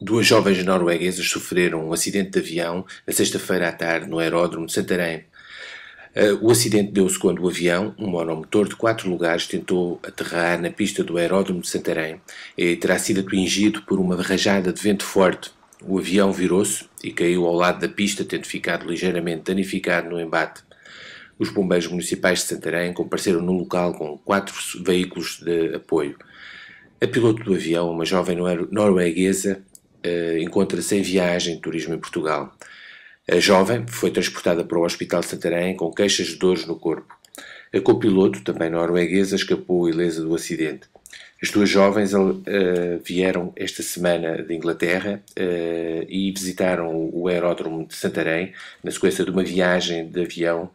Duas jovens norueguesas sofreram um acidente de avião na sexta-feira à tarde no aeródromo de Santarém. Uh, o acidente deu-se quando o avião, um monomotor de quatro lugares, tentou aterrar na pista do aeródromo de Santarém e terá sido atingido por uma rajada de vento forte. O avião virou-se e caiu ao lado da pista, tendo ficado ligeiramente danificado no embate. Os bombeiros municipais de Santarém compareceram no local com quatro veículos de apoio. A piloto do avião, uma jovem norueguesa, uh, encontra-se em viagem de turismo em Portugal. A jovem foi transportada para o Hospital de Santarém com queixas de dores no corpo. A copiloto, também norueguesa, escapou ilesa do acidente. As duas jovens uh, vieram esta semana de Inglaterra uh, e visitaram o aeródromo de Santarém na sequência de uma viagem de avião